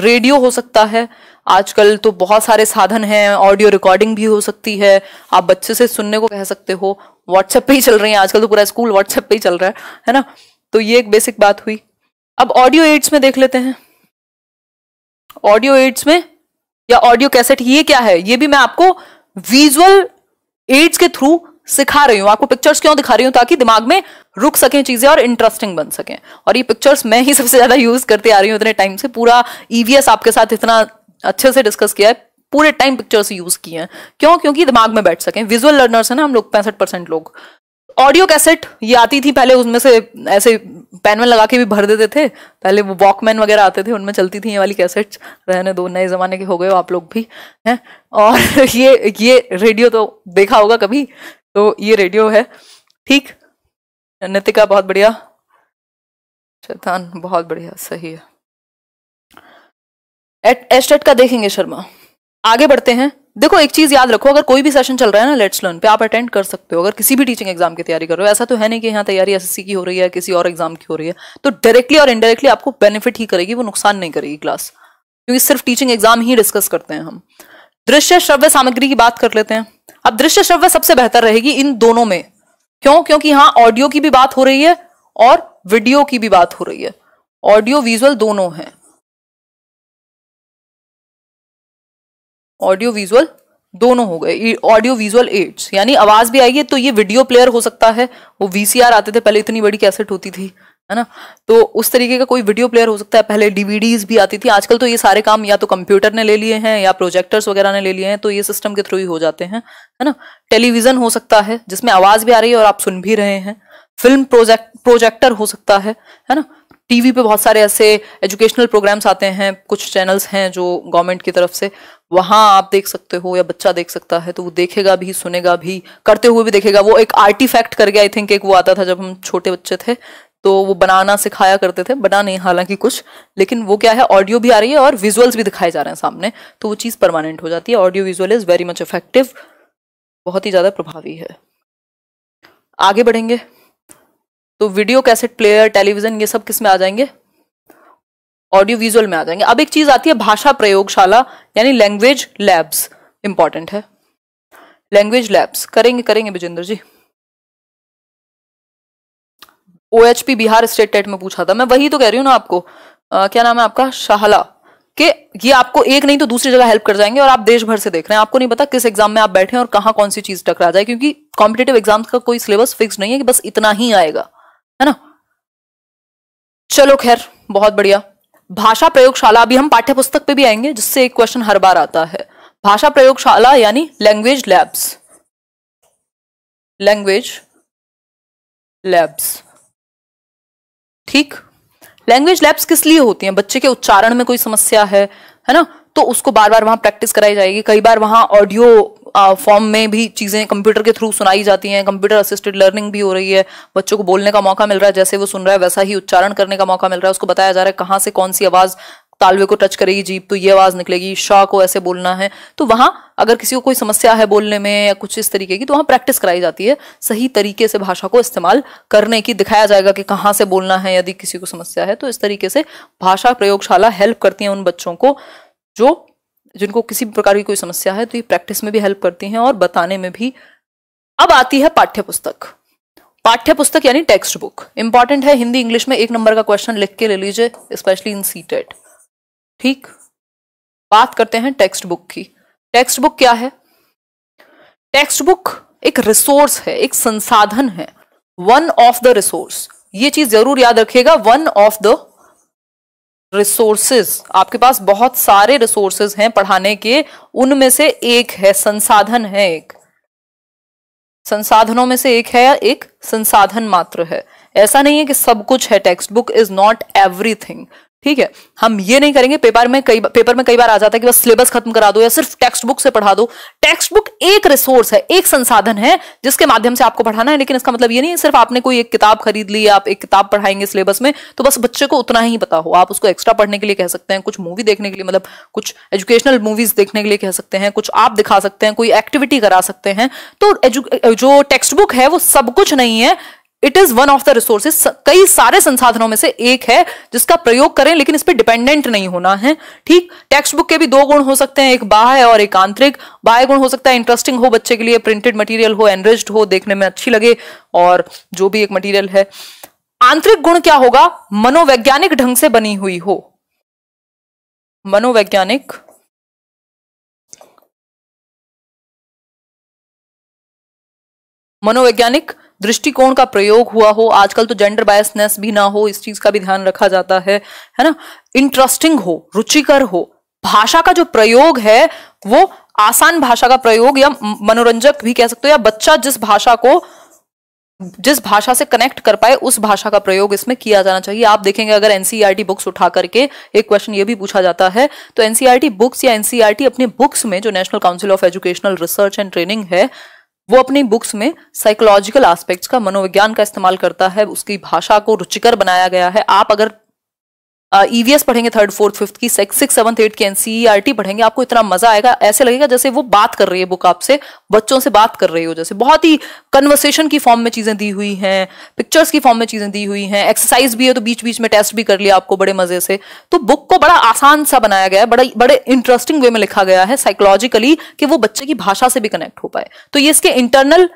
रेडियो हो सकता है आजकल तो बहुत सारे साधन हैं ऑडियो रिकॉर्डिंग भी हो सकती है आप बच्चे से सुनने को कह सकते हो व्हाट्सएप पे ही चल रही है आजकल तो पूरा स्कूल व्हाट्सएप पे ही चल रहा है है ना तो ये एक बेसिक बात हुई अब ऑडियो एड्स में देख लेते हैं ऑडियो एड्स में या ऑडियो कैसेट ये क्या है ये भी मैं आपको विजुअल एड्स के थ्रू सिखा रही हूँ आपको पिक्चर्स क्यों दिखा रही हूं ताकि दिमाग में रुक सके चीजें और इंटरेस्टिंग बन सके और ये पिक्चर्स मैं ही सबसे ज्यादा यूज करते आ रही हूँ इतने टाइम से पूरा ईवीएस e आपके साथ इतना अच्छे से डिस्कस किया है पूरे टाइम पिक्चर्स यूज किए हैं क्यों क्योंकि दिमाग में बैठ सकें विजुअल लर्नर्स है ना हम लोग पैंसठ परसेंट लोग ऑडियो कैसेट ये आती थी पहले उसमें से ऐसे पेन वन लगा के भी भर देते थे पहले वो वॉकमैन वगैरह आते थे उनमें चलती थी ये वाली कैसेट रहने दो नए ज़माने के हो गए हो आप लोग भी हैं और (laughs) ये ये रेडियो तो देखा होगा कभी तो ये रेडियो है ठीक नितिका बहुत बढ़िया शैतान बहुत बढ़िया सही है एस्टेट का देखेंगे शर्मा आगे बढ़ते हैं देखो एक चीज याद रखो अगर कोई भी सेशन चल रहा है ना लेट्स लर्न पे आप अटेंड कर सकते हो अगर किसी भी टीचिंग एग्जाम की तैयारी कर रहे हो ऐसा तो है नहीं कि यहाँ तैयारी एसएससी की हो रही है किसी और एग्जाम की हो रही है तो डायरेक्टली और इनडायरेक्टली आपको बेनिफिट ही करेगी वो नुकसान नहीं करेगी क्लास क्योंकि सिर्फ टीचिंग एग्जाम ही डिस्कस करते हैं हम दृश्य श्रव्य सामग्री की बात कर लेते हैं अब दृश्य श्रव्य सबसे बेहतर रहेगी इन दोनों में क्यों क्योंकि यहाँ ऑडियो की भी बात हो रही है और वीडियो की भी बात हो रही है ऑडियो विजुअल दोनों है ऑडियो विजुअल दोनों हो गए ऑडियो विजुअल एड्स यानी आवाज भी आएगी तो ये वीडियो प्लेयर हो सकता है वो वीसीआर आते थे पहले इतनी बड़ी कैसेट होती थी है ना तो उस तरीके का कोई वीडियो प्लेयर हो सकता है पहले डीवीडीज भी आती थी आजकल तो ये सारे काम या तो कंप्यूटर ने ले लिए हैं या प्रोजेक्टर्स वगैरह ने ले लिए हैं तो ये सिस्टम के थ्रू ही हो जाते हैं है ना टेलीविजन हो सकता है जिसमें आवाज भी आ रही है और आप सुन भी रहे हैं फिल्म प्रोजेक्ट प्रोजेक्टर हो सकता है है ना टीवी पे बहुत सारे ऐसे एजुकेशनल प्रोग्राम्स आते हैं कुछ चैनल्स हैं जो गवर्नमेंट की तरफ से वहां आप देख सकते हो या बच्चा देख सकता है तो वो देखेगा भी सुनेगा भी करते हुए भी देखेगा वो एक आर्टिफैक्ट करके आई थिंक एक वो आता था जब हम छोटे बच्चे थे तो वो बनाना सिखाया करते थे बना नहीं हालांकि कुछ लेकिन वो क्या है ऑडियो भी आ रही है और विजुअल्स भी दिखाए जा रहे हैं सामने तो वो चीज़ परमानेंट हो जाती है audio visual is very much effective बहुत ही ज़्यादा प्रभावी है आगे बढ़ेंगे तो वीडियो कैसेट प्लेयर टेलीविज़न ये सब किस में आ जाएंगे ऑडियो विजुअल में आ जाएंगे अब एक चीज आती है भाषा प्रयोगशाला यानी लैंग्वेज लैब्स इंपॉर्टेंट है लैंग्वेज लैब्स करेंगे करेंगे Vijendra ji OHP Bihar state TET में पूछा था मैं वही तो कह रही हूं ना आपको आ, क्या नाम है आपका शाहला कि ये आपको एक नहीं तो दूसरी जगह हेल्प कर जाएंगे और आप देश भर से देख रहे हैं आपको नहीं पता किस एग्जाम में आप बैठे हैं और कहां कौन सी चीज टकरा जाए क्योंकि कॉम्पिटेटिव एग्जाम का कोई सिलेबस फिक्स नहीं है कि बस इतना ही आएगा है ना चलो खैर बहुत बढ़िया भाषा प्रयोगशाला अभी हम पाठ्य पुस्तक पे भी आएंगे जिससे एक क्वेश्चन हर बार आता है भाषा प्रयोगशाला यानी लैंग्वेज लैब्स लैंग्वेज लैब्स ठीक लैंग्वेज लैब्स किस लिए होती हैं बच्चे के उच्चारण में कोई समस्या है है ना तो उसको बार बार वहां प्रैक्टिस कराई जाएगी कई बार वहां ऑडियो फॉर्म में भी चीज़ें कंप्यूटर के थ्रू सुनाई जाती हैं कंप्यूटर असिस्टेड लर्निंग भी हो रही है बच्चों को बोलने का मौका मिल रहा है जैसे वो सुन रहा है वैसा ही उच्चारण करने का मौका मिल रहा है उसको बताया जा रहा है कहाँ से कौन सी आवाज़ तालवे को टच करेगी जीप तो ये आवाज़ निकलेगी शाह को ऐसे बोलना है तो वहाँ अगर किसी को कोई समस्या है बोलने में या कुछ इस तरीके की तो वहाँ प्रैक्टिस कराई जाती है सही तरीके से भाषा को इस्तेमाल करने की दिखाया जाएगा कि कहाँ से बोलना है यदि किसी को समस्या है तो इस तरीके से भाषा प्रयोगशाला हेल्प करती है उन बच्चों को जो जिनको किसी भी प्रकार की कोई समस्या है तो ये प्रैक्टिस में भी हेल्प करती हैं और बताने में भी अब आती है पाठ्य पुस्तक पाठ्य पुस्तक यानी टेक्स्ट बुक इंपॉर्टेंट है हिंदी इंग्लिश में एक नंबर का क्वेश्चन लिख के ले लीजिए स्पेशली इन सीटेड ठीक बात करते हैं टेक्स्ट बुक की टेक्स्ट बुक क्या है टेक्स्ट बुक एक रिसोर्स है एक संसाधन है वन ऑफ द रिसोर्स ये चीज जरूर याद रखिएगा वन ऑफ द रिसोर्सेज आपके पास बहुत सारे रिसोर्सेज हैं पढ़ाने के उनमें से एक है संसाधन है एक संसाधनों में से एक है या एक संसाधन मात्र है ऐसा नहीं है कि सब कुछ है textbook is not everything ठीक है हम ये नहीं करेंगे पेपर में कई पेपर में कई बार आ जाता है कि बस सिलेबस खत्म करा दो या सिर्फ टेक्स्ट बुक से पढ़ा दो टेक्स्ट बुक एक रिसोर्स है एक संसाधन है जिसके माध्यम से आपको पढ़ाना है लेकिन इसका मतलब ये नहीं है सिर्फ आपने कोई एक किताब खरीद ली आप एक किताब पढ़ाएंगे सिलेबस में तो बस बच्चे को उतना ही पता हो आप उसको एक्स्ट्रा पढ़ने के लिए कह सकते हैं कुछ मूवी देखने के लिए मतलब कुछ एजुकेशनल मूवीज देखने के लिए कह सकते हैं कुछ आप दिखा सकते हैं कोई एक्टिविटी करा सकते हैं तो जो टेक्स्ट बुक है वो सब कुछ नहीं है it is one of the resources कई सारे संसाधनों में से एक है जिसका प्रयोग करें लेकिन इस पर डिपेंडेंट नहीं होना है ठीक टेक्स्ट बुक के भी दो गुण हो सकते हैं एक बाह्य और एक आंतरिक बाह्य गुण हो सकता है इंटरेस्टिंग हो बच्चे के लिए प्रिंटेड मटीरियल हो एनरिस्ड हो देखने में अच्छी लगे और जो भी एक मटीरियल है आंतरिक गुण क्या होगा मनोवैज्ञानिक ढंग से बनी हुई हो मनोवैज्ञानिक मनोवैज्ञानिक दृष्टिकोण का प्रयोग हुआ हो आजकल तो जेंडर बायसनेस भी ना हो इस चीज का भी ध्यान रखा जाता है है ना इंटरेस्टिंग हो रुचिकर हो भाषा का जो प्रयोग है वो आसान भाषा का प्रयोग या मनोरंजक भी कह सकते हो या बच्चा जिस भाषा को जिस भाषा से कनेक्ट कर पाए उस भाषा का प्रयोग इसमें किया जाना चाहिए आप देखेंगे अगर एनसीईआरटी बुक्स e उठा करके एक क्वेश्चन ये भी पूछा जाता है तो एनसीईआरटी बुक्स e या एनसीईआरटी e अपने बुक्स में जो National Council of Educational Research and Training है वो अपनी बुक्स में साइकोलॉजिकल एस्पेक्ट्स का मनोविज्ञान का इस्तेमाल करता है उसकी भाषा को रुचिकर बनाया गया है आप अगर ईवीएस e पढ़ेंगे थर्ड फोर्थ फिफ्थ की सिक्स सिक्स सेवंथ एट की एनसीईआरटी e पढ़ेंगे आपको इतना मजा आएगा ऐसे लगेगा जैसे वो बात कर रही है बुक आपसे बच्चों से बात कर रही हो जैसे बहुत ही कन्वर्सेशन की फॉर्म में चीजें दी हुई हैं पिक्चर्स की फॉर्म में चीजें दी हुई हैं एक्सरसाइज भी है तो बीच बीच में टेस्ट भी कर लिया आपको बड़े मजे से तो बुक को बड़ा आसान सा बनाया गया है बड़ा बड़े इंटरेस्टिंग वे में लिखा गया है साइकोलॉजिकली कि वो बच्चे की भाषा से भी कनेक्ट हो पाए तो ये इसके इंटरनल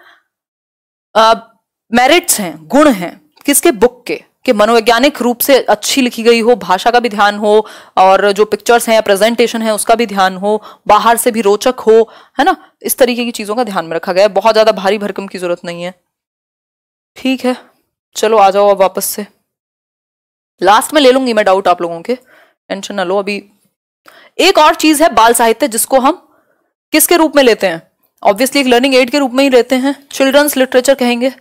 मेरिट्स हैं गुण हैं किसके बुक के कि मनोवैज्ञानिक रूप से अच्छी लिखी गई हो भाषा का भी ध्यान हो और जो पिक्चर्स हैं या प्रेजेंटेशन है उसका भी ध्यान हो बाहर से भी रोचक हो है ना इस तरीके की चीज़ों का ध्यान में रखा गया है बहुत ज़्यादा भारी भरकम की ज़रूरत नहीं है ठीक है चलो आ जाओ अब वापस से लास्ट में ले लूंगी मैं डाउट आप लोगों के टेंशन ना लो अभी एक और चीज़ है बाल साहित्य जिसको हम किसके रूप में लेते हैं ऑब्वियसली एक लर्निंग एड के रूप में ही लेते हैं चिल्ड्रंस लिटरेचर कहेंगे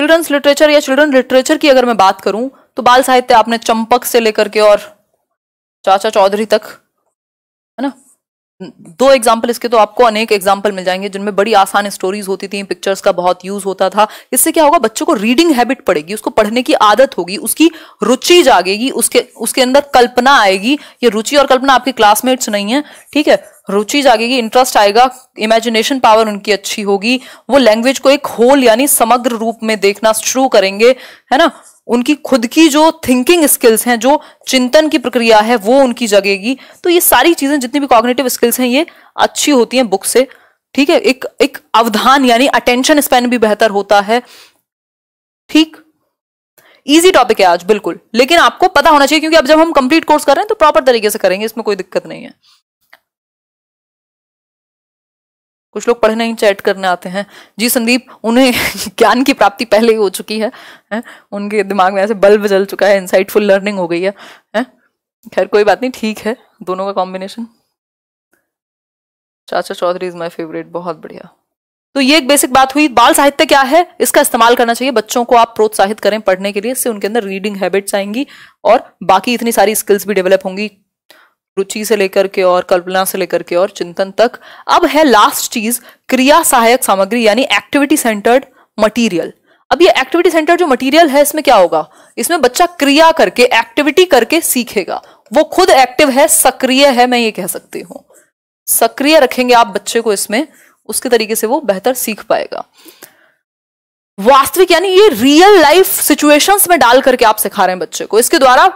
चिल्ड्रंस लिटरेचर या चिल्ड्रन लिटरेचर की अगर मैं बात करूं तो बाल साहित्य आपने चंपक से लेकर के और चाचा चौधरी तक है ना दो एग्जाम्पल इसके तो आपको अनेक एग्जाम्पल मिल जाएंगे जिनमें बड़ी आसान स्टोरीज होती थी पिक्चर्स का बहुत यूज होता था इससे क्या होगा बच्चों को रीडिंग हैबिट पड़ेगी उसको पढ़ने की आदत होगी उसकी रुचि जागेगी उसके उसके अंदर कल्पना आएगी ये रुचि और कल्पना आपके क्लासमेट्स नहीं है ठीक है रुचि जागेगी इंटरेस्ट आएगा इमेजिनेशन पावर उनकी अच्छी होगी वो लैंग्वेज को एक होल यानी समग्र रूप में देखना शुरू करेंगे है ना उनकी खुद की जो थिंकिंग स्किल्स हैं जो चिंतन की प्रक्रिया है वो उनकी जगेगी तो ये सारी चीजें जितनी भी कॉग्नेटिव स्किल्स हैं ये अच्छी होती हैं बुक से ठीक है एक एक अवधान यानी अटेंशन स्पेन भी बेहतर होता है ठीक इजी टॉपिक है आज बिल्कुल लेकिन आपको पता होना चाहिए क्योंकि अब जब हम कंप्लीट कोर्स कर रहे हैं तो प्रॉपर तरीके से करेंगे इसमें कोई दिक्कत नहीं है कुछ लोग पढ़ने ही चैट करने आते हैं जी संदीप उन्हें (laughs) ज्ञान की प्राप्ति पहले ही हो चुकी है, है? उनके दिमाग में ऐसे बल्ब जल चुका है इंसाइटफुल लर्निंग हो गई है, है? खैर कोई बात नहीं ठीक है दोनों का कॉम्बिनेशन चाचा चौधरी इज माई फेवरेट बहुत बढ़िया तो ये एक बेसिक बात हुई बाल साहित्य क्या है इसका इस्तेमाल करना चाहिए बच्चों को आप प्रोत्साहित करें पढ़ने के लिए इससे उनके अंदर रीडिंग हैबिट्स आएंगी और बाकी इतनी सारी स्किल्स भी डेवलप होंगी रुचि से लेकर के और कल्पना से लेकर के और चिंतन तक अब है लास्ट चीज क्रिया सहायक सामग्री यानी एक्टिविटी सेंटर्ड मटीरियल अब ये एक्टिविटी सेंटर जो मटेरियल है इसमें क्या होगा इसमें बच्चा क्रिया करके एक्टिविटी करके सीखेगा वो खुद एक्टिव है सक्रिय है मैं ये कह सकती हूँ सक्रिय रखेंगे आप बच्चे को इसमें उसके तरीके से वो बेहतर सीख पाएगा वास्तविक यानी ये रियल लाइफ सिचुएशंस में डाल करके आप सिखा रहे हैं बच्चे को इसके द्वारा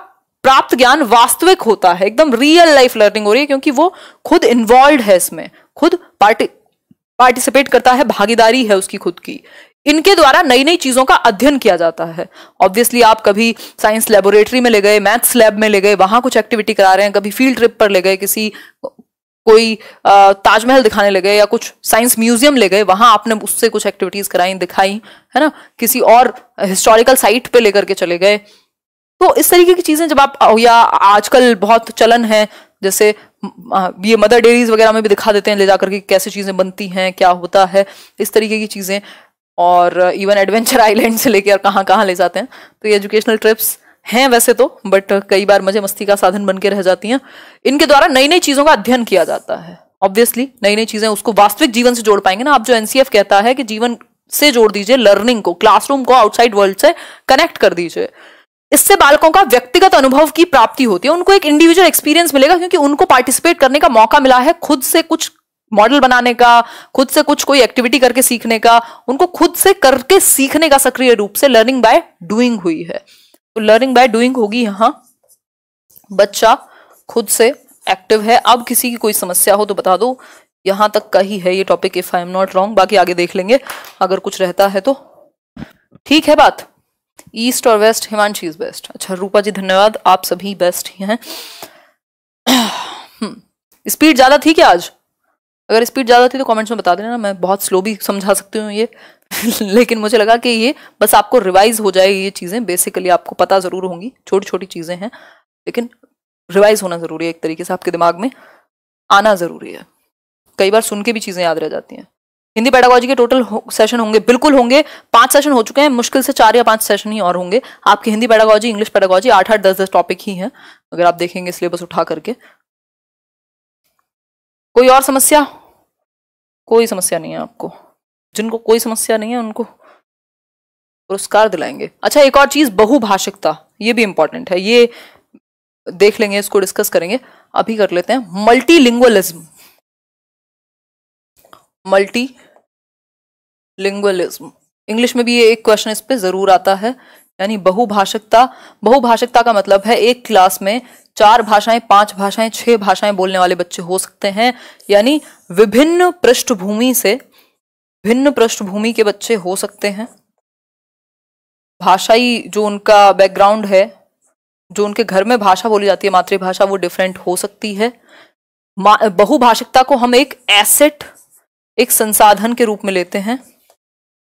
प्राप्त ज्ञान वास्तविक होता है एकदम रियल लाइफ लर्निंग हो रही है क्योंकि वो खुद इन्वॉल्व है इसमें खुद पार्टी पार्टिसिपेट करता है भागीदारी है उसकी खुद की इनके द्वारा नई नई चीजों का अध्ययन किया जाता है ऑब्वियसली आप कभी साइंस लेबोरेटरी में ले गए मैथ्स लैब में ले गए वहां कुछ एक्टिविटी करा रहे हैं कभी फील्ड ट्रिप पर ले गए किसी कोई ताजमहल दिखाने ले गए या कुछ साइंस म्यूजियम ले गए वहां आपने उससे कुछ एक्टिविटीज कराई दिखाई है ना किसी और हिस्टोरिकल साइट पे लेकर के चले गए तो इस तरीके की चीजें जब आप या आजकल बहुत चलन है जैसे ये मदर डेरीज वगैरह में भी दिखा देते हैं ले जाकर के कैसे चीजें बनती हैं क्या होता है इस तरीके की चीजें और इवन एडवेंचर आइलैंड से लेकर कहाँ कहाँ ले जाते हैं तो ये एजुकेशनल ट्रिप्स हैं वैसे तो बट कई बार मजे मस्ती का साधन बन के रह जाती हैं इनके द्वारा नई नई चीज़ों का अध्ययन किया जाता है ऑब्वियसली नई नई चीज़ें उसको वास्तविक जीवन से जोड़ पाएंगे ना आप जो एनसीएफ कहता है कि जीवन से जोड़ दीजिए लर्निंग को क्लासरूम को आउटसाइड वर्ल्ड से कनेक्ट कर दीजिए इससे बालकों का व्यक्तिगत अनुभव की प्राप्ति होती है उनको एक इंडिविजुअल एक्सपीरियंस मिलेगा क्योंकि उनको पार्टिसिपेट करने का मौका मिला है खुद से कुछ मॉडल बनाने का खुद से कुछ कोई एक्टिविटी करके सीखने का उनको खुद से करके सीखने का सक्रिय रूप से लर्निंग बाय डूइंग हुई है तो लर्निंग बाय डूइंग होगी यहां बच्चा खुद से एक्टिव है अब किसी की कोई समस्या हो तो बता दो यहां तक का ही है ये topic if I am not wrong बाकी आगे देख लेंगे अगर कुछ रहता है तो ठीक है बात ईस्ट और वेस्ट हिमांशी इज बेस्ट अच्छा रूपा जी धन्यवाद आप सभी बेस्ट ही हैं हम्म, स्पीड ज़्यादा थी क्या आज अगर स्पीड ज़्यादा थी तो कमेंट्स में बता देना मैं बहुत स्लो भी समझा सकती हूँ ये (laughs) लेकिन मुझे लगा कि ये बस आपको रिवाइज हो जाए ये चीज़ें बेसिकली आपको पता ज़रूर होंगी छोटी छोटी चीज़ें हैं लेकिन रिवाइज होना ज़रूरी है एक तरीके से आपके दिमाग में आना ज़रूरी है कई बार सुन के भी चीज़ें याद रह जाती हैं हिंदी पेडागोजी के टोटल सेशन होंगे बिल्कुल होंगे पांच सेशन हो चुके हैं मुश्किल से चार या पांच सेशन ही और होंगे आपकी हिंदी पेडागोजी इंग्लिश पेडागोजी आठ आठ दस दस टॉपिक ही हैं अगर आप देखेंगे सिलेबस उठा करके कोई और समस्या कोई समस्या नहीं है आपको जिनको कोई समस्या नहीं है उनको पुरस्कार दिलाएंगे अच्छा एक और चीज बहुभाषिकता ये भी इंपॉर्टेंट है ये देख लेंगे इसको डिस्कस करेंगे अभी कर लेते हैं मल्टीलिंगुअलिज्म मल्टी लिंग्वलिज्म इंग्लिश में भी ये एक क्वेश्चन इस पे जरूर आता है यानी बहुभाषिकता बहुभाषिकता का मतलब है एक क्लास में चार भाषाएं पांच भाषाएं छह भाषाएं बोलने वाले बच्चे हो सकते हैं यानी विभिन्न पृष्ठभूमि से भिन्न पृष्ठभूमि के बच्चे हो सकते हैं भाषाई जो उनका बैकग्राउंड है जो उनके घर में भाषा बोली जाती है मातृभाषा वो डिफरेंट हो सकती है बहुभाषिकता को हम एक एसेट एक संसाधन के रूप में लेते हैं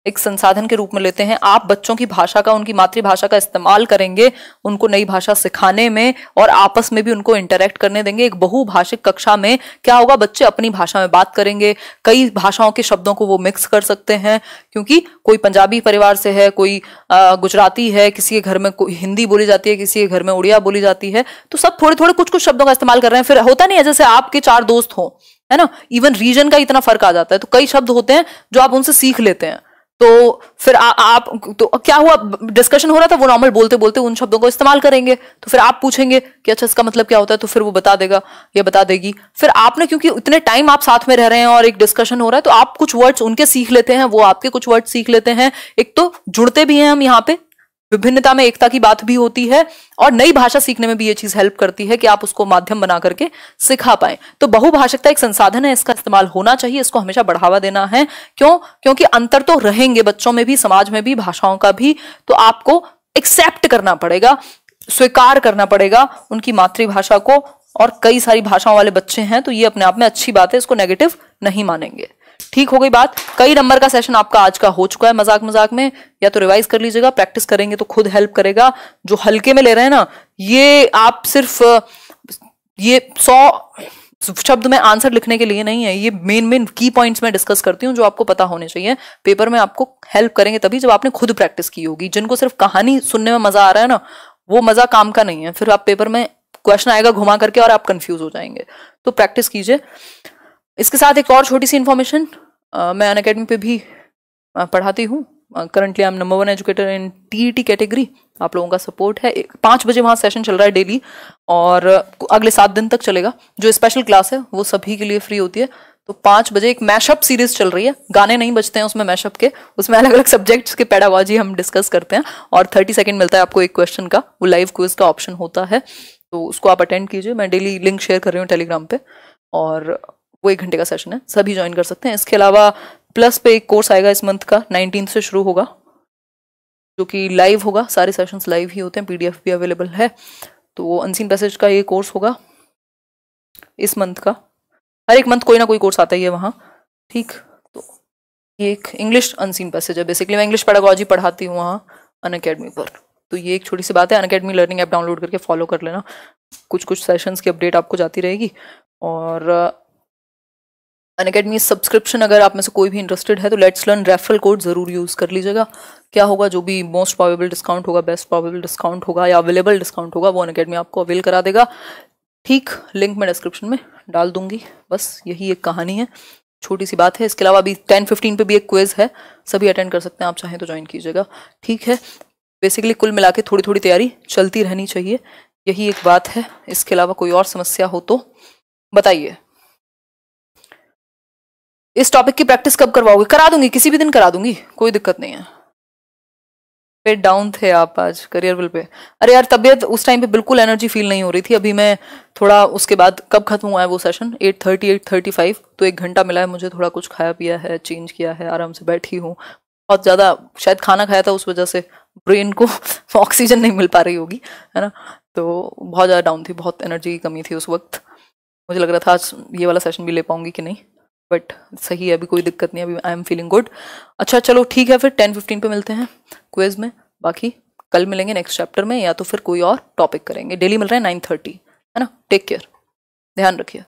एक संसाधन के रूप में लेते हैं आप बच्चों की भाषा का उनकी मातृभाषा का इस्तेमाल करेंगे उनको नई भाषा सिखाने में और आपस में भी उनको इंटरेक्ट करने देंगे एक बहुभाषिक कक्षा में क्या होगा बच्चे अपनी भाषा में बात करेंगे कई भाषाओं के शब्दों को वो मिक्स कर सकते हैं क्योंकि कोई पंजाबी परिवार से है कोई गुजराती है किसी के घर में हिंदी बोली जाती है किसी के घर में उड़िया बोली जाती है तो सब थोड़े थोड़े कुछ कुछ शब्दों का इस्तेमाल कर रहे हैं फिर होता नहीं है जैसे आपके चार दोस्त हों है ना इवन रीजन का इतना फर्क आ जाता है तो कई शब्द होते हैं जो आप उनसे सीख लेते हैं तो फिर आ, आप तो क्या हुआ डिस्कशन हो रहा था वो नॉर्मल बोलते बोलते उन शब्दों को इस्तेमाल करेंगे तो फिर आप पूछेंगे कि अच्छा इसका मतलब क्या होता है तो फिर वो बता देगा या बता देगी फिर आपने क्योंकि इतने टाइम आप साथ में रह रहे हैं और एक डिस्कशन हो रहा है तो आप कुछ वर्ड्स उनके सीख लेते हैं वो आपके कुछ वर्ड्स सीख लेते हैं एक तो जुड़ते भी हैं हम यहाँ पे विभिन्नता में एकता की बात भी होती है और नई भाषा सीखने में भी ये चीज हेल्प करती है कि आप उसको माध्यम बना करके सिखा पाए तो बहुभाषिकता एक संसाधन है इसका इस्तेमाल होना चाहिए इसको हमेशा बढ़ावा देना है क्यों क्योंकि अंतर तो रहेंगे बच्चों में भी समाज में भी भाषाओं का भी तो आपको एक्सेप्ट करना पड़ेगा स्वीकार करना पड़ेगा उनकी मातृभाषा को और कई सारी भाषाओं वाले बच्चे हैं तो ये अपने आप में अच्छी बात है इसको नेगेटिव नहीं मानेंगे ठीक हो गई बात कई नंबर का सेशन आपका आज का हो चुका है मजाक मजाक में या तो रिवाइज कर लीजिएगा प्रैक्टिस करेंगे तो खुद हेल्प करेगा जो हल्के में ले रहे हैं ना ये आप सिर्फ ये सौ शब्द में आंसर लिखने के लिए नहीं है ये मेन मेन की पॉइंट्स में डिस्कस करती हूँ जो आपको पता होने चाहिए पेपर में आपको हेल्प करेंगे तभी जब आपने खुद प्रैक्टिस की होगी जिनको सिर्फ कहानी सुनने में मजा आ रहा है ना वो मजा काम का नहीं है फिर आप पेपर में क्वेश्चन आएगा घुमा करके और आप कंफ्यूज हो जाएंगे तो प्रैक्टिस कीजिए इसके साथ एक और छोटी सी इन्फॉर्मेशन मैं अन अकेडमी पर भी पढ़ाती हूँ currently I am number one educator in T category आप लोगों का सपोर्ट है पाँच बजे वहाँ सेशन चल रहा है डेली और अगले सात दिन तक चलेगा जो स्पेशल क्लास है वो सभी के लिए फ्री होती है तो पाँच बजे एक मैशअप सीरीज चल रही है गाने नहीं बजते हैं उसमें मैशअप के उसमें अलग अलग सब्जेक्ट्स के पैडावाजी हम डिस्कस करते हैं और थर्टी सेकेंड मिलता है आपको एक क्वेश्चन का वो लाइव क्विज का ऑप्शन होता है तो उसको आप अटेंड कीजिए मैं डेली लिंक शेयर कर रही हूँ टेलीग्राम पर और वो एक घंटे का सेशन है सभी ज्वाइन कर सकते हैं इसके अलावा प्लस पे एक कोर्स आएगा इस मंथ का नाइनटीन से शुरू होगा जो कि लाइव होगा सारे सेशंस लाइव ही होते हैं पीडीएफ भी अवेलेबल है तो वो अनसीन पैसेज का ये कोर्स होगा इस मंथ का हर एक मंथ कोई ना कोई कोर्स आता ही है वहाँ ठीक तो ये एक इंग्लिश अनसीन पैसेज है बेसिकली मैं इंग्लिश पैडागोलॉजी पढ़ाती हूँ वहाँ अन अकेडमी पर तो ये एक छोटी सी बात है Unacademy learning app download करके फॉलो कर लेना कुछ कुछ सेशंस की अपडेट आपको जाती रहेगी और अनकेडमी सब्सक्रिप्शन अगर आप में से कोई भी इंटरेस्टेड है तो लेट्स लर्न रेफरल कोड ज़रूर यूज़ कर लीजिएगा क्या होगा जो भी मोस्ट प्रॉबेबल डिस्काउंट होगा बेस्ट प्रॉबेबल डिस्काउंट होगा या अवेलेबल डिस्काउंट होगा वो अनकेडमी आपको अवेल करा देगा ठीक लिंक मैं डिस्क्रिप्शन में डाल दूंगी बस यही एक कहानी है छोटी सी बात है इसके अलावा अभी टेन फिफ्टीन पे भी एक क्विज है सभी अटेंड कर सकते हैं आप चाहें तो ज्वाइन कीजिएगा ठीक है बेसिकली कुल मिला के थोड़ी थोड़ी तैयारी चलती रहनी चाहिए यही एक बात है इसके अलावा कोई और समस्या हो तो बताइए इस टॉपिक की प्रैक्टिस कब करवाओगे करा दूंगी किसी भी दिन करा दूंगी कोई दिक्कत नहीं है पे डाउन थे आप आज करियर बिल पे अरे यार तबीयत उस टाइम पे बिल्कुल एनर्जी फील नहीं हो रही थी अभी मैं थोड़ा उसके बाद कब खत्म हुआ है वो session eight thirty eight thirty five तो एक घंटा मिला है मुझे थोड़ा कुछ खाया पिया है चेंज किया है आराम से बैठी हूँ बहुत ज़्यादा शायद खाना खाया था उस वजह से ब्रेन को ऑक्सीजन (laughs) नहीं मिल पा रही होगी है ना तो बहुत ज़्यादा डाउन थी बहुत एनर्जी की कमी थी उस वक्त मुझे लग रहा था आज ये वाला सेशन भी ले पाऊंगी कि नहीं बट सही है अभी कोई दिक्कत नहीं अभी आई एम फीलिंग गुड अच्छा चलो ठीक है फिर टेन फिफ्टीन पे मिलते हैं क्वेज में बाकी कल मिलेंगे नेक्स्ट चैप्टर में या तो फिर कोई और टॉपिक करेंगे डेली मिल रहा है नाइन थर्टी है ना टेक केयर ध्यान रखिए